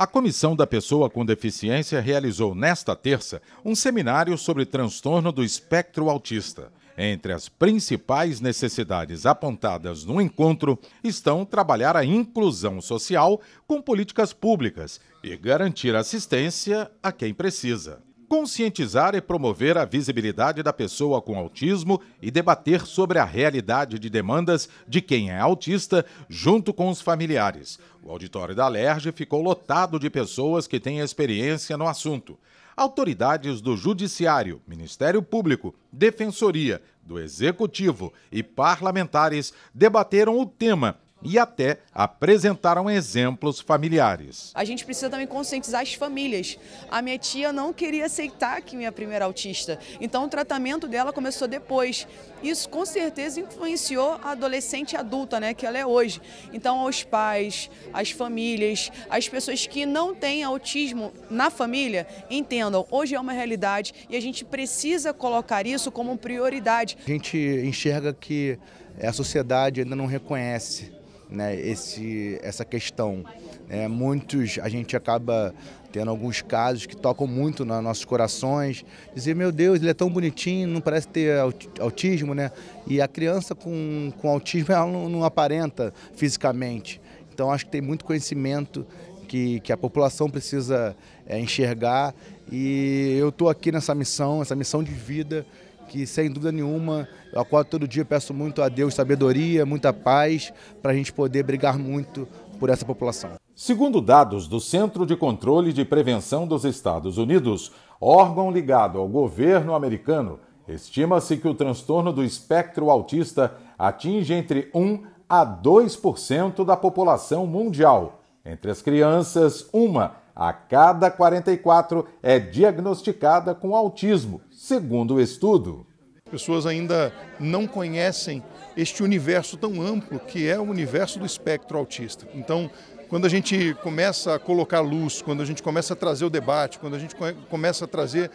A Comissão da Pessoa com Deficiência realizou nesta terça um seminário sobre transtorno do espectro autista. Entre as principais necessidades apontadas no encontro estão trabalhar a inclusão social com políticas públicas e garantir assistência a quem precisa conscientizar e promover a visibilidade da pessoa com autismo e debater sobre a realidade de demandas de quem é autista junto com os familiares. O auditório da Alerj ficou lotado de pessoas que têm experiência no assunto. Autoridades do Judiciário, Ministério Público, Defensoria, do Executivo e parlamentares debateram o tema e até apresentaram exemplos familiares. A gente precisa também conscientizar as famílias. A minha tia não queria aceitar que minha primeira autista, então o tratamento dela começou depois. Isso com certeza influenciou a adolescente adulta, né, que ela é hoje. Então aos pais, às famílias, às pessoas que não têm autismo na família, entendam, hoje é uma realidade e a gente precisa colocar isso como prioridade. A gente enxerga que a sociedade ainda não reconhece né, esse, essa questão. É, muitos, a gente acaba tendo alguns casos que tocam muito nos nossos corações. Dizer, meu Deus, ele é tão bonitinho, não parece ter autismo, né? E a criança com, com autismo, ela não, não aparenta fisicamente. Então, acho que tem muito conhecimento que, que a população precisa é, enxergar. E eu estou aqui nessa missão, essa missão de vida, que sem dúvida nenhuma, eu acordo todo dia, peço muito a Deus sabedoria, muita paz, para a gente poder brigar muito por essa população. Segundo dados do Centro de Controle de Prevenção dos Estados Unidos, órgão ligado ao governo americano, estima-se que o transtorno do espectro autista atinge entre 1 a 2% da população mundial. Entre as crianças, uma a cada 44 é diagnosticada com autismo, segundo o estudo. pessoas ainda não conhecem este universo tão amplo que é o universo do espectro autista. Então, quando a gente começa a colocar luz, quando a gente começa a trazer o debate, quando a gente começa a trazer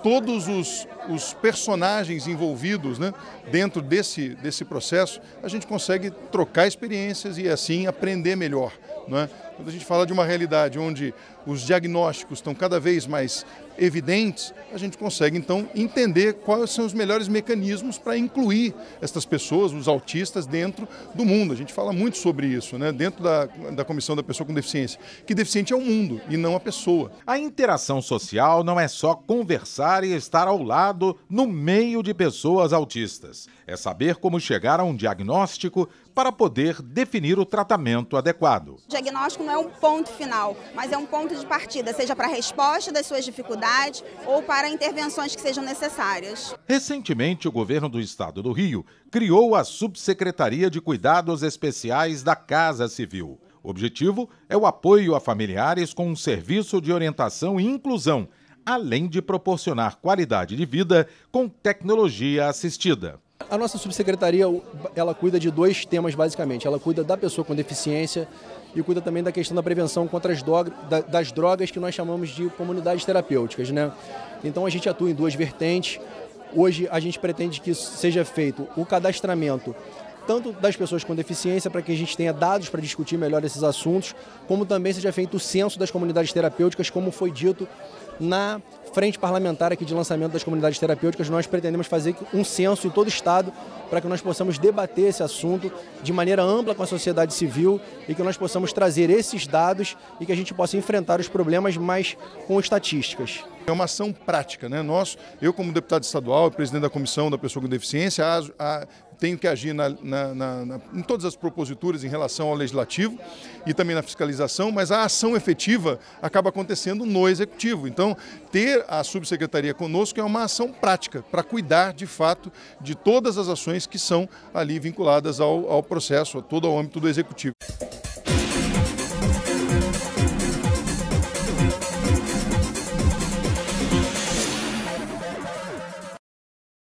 todos os, os personagens envolvidos né, dentro desse, desse processo, a gente consegue trocar experiências e assim aprender melhor. é? Quando a gente fala de uma realidade onde os diagnósticos estão cada vez mais evidentes, a gente consegue então entender quais são os melhores mecanismos para incluir estas pessoas, os autistas, dentro do mundo. A gente fala muito sobre isso, né? dentro da, da Comissão da Pessoa com Deficiência, que deficiente é o mundo e não a pessoa. A interação social não é só conversar e estar ao lado no meio de pessoas autistas. É saber como chegar a um diagnóstico para poder definir o tratamento adequado. O diagnóstico não é um ponto final, mas é um ponto de partida, seja para a resposta das suas dificuldades ou para intervenções que sejam necessárias. Recentemente, o governo do estado do Rio criou a Subsecretaria de Cuidados Especiais da Casa Civil. O objetivo é o apoio a familiares com um serviço de orientação e inclusão, além de proporcionar qualidade de vida com tecnologia assistida. A nossa subsecretaria, ela cuida de dois temas basicamente. Ela cuida da pessoa com deficiência e cuida também da questão da prevenção contra as drogas, das drogas que nós chamamos de comunidades terapêuticas, né? Então a gente atua em duas vertentes. Hoje a gente pretende que seja feito o cadastramento tanto das pessoas com deficiência, para que a gente tenha dados para discutir melhor esses assuntos, como também seja feito o censo das comunidades terapêuticas, como foi dito na frente parlamentar aqui de lançamento das comunidades terapêuticas, nós pretendemos fazer um censo em todo o estado para que nós possamos debater esse assunto de maneira ampla com a sociedade civil e que nós possamos trazer esses dados e que a gente possa enfrentar os problemas mais com estatísticas. É uma ação prática, né? Nós, eu como deputado estadual, presidente da comissão da pessoa com deficiência, tenho que agir na, na, na, em todas as proposituras em relação ao legislativo e também na fiscalização, mas a ação efetiva acaba acontecendo no executivo. Então, ter a subsecretaria conosco é uma ação prática para cuidar de fato de todas as ações que são ali vinculadas ao, ao processo, a todo o âmbito do executivo.